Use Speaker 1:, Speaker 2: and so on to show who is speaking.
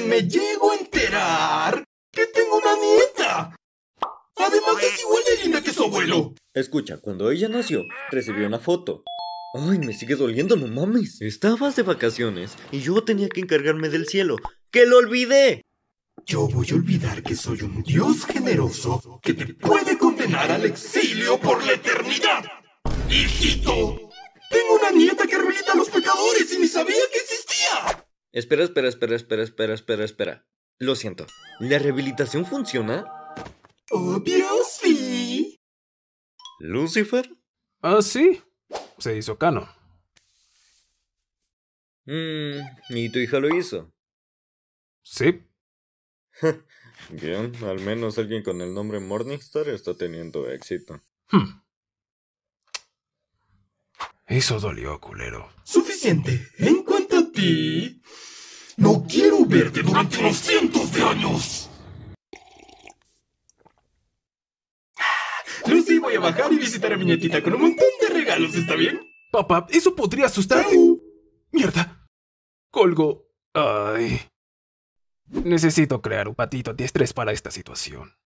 Speaker 1: me llego a enterar que tengo una nieta. Además es igual de linda que su abuelo. Escucha, cuando ella nació, recibió una foto. Ay, me sigue doliendo, no mames. Estabas de vacaciones y yo tenía que encargarme del cielo. ¡Que lo olvidé! Yo voy a olvidar que soy un dios generoso que te puede condenar al exilio por la eternidad. ¡Hijito! Tengo una nieta que rehabilita a los pecadores y ni sabía
Speaker 2: Espera, espera, espera, espera, espera, espera, espera. Lo siento. ¿La rehabilitación funciona?
Speaker 3: Obvio sí. ¿Lucifer? Ah, sí. Se hizo cano. Mmm, ¿y tu hija lo
Speaker 4: hizo? Sí. Bien, al menos alguien con el nombre Morningstar está teniendo éxito. Hmm. Eso dolió, culero.
Speaker 3: Suficiente. En cuanto a ti durante unos cientos de años. Ah, Lucy, voy a bajar y visitar a mi nietita con un montón de regalos, ¿está bien? Papá, eso podría asustarte. ¡Mierda! Colgo. Ay. Necesito crear un patito de estrés para esta situación.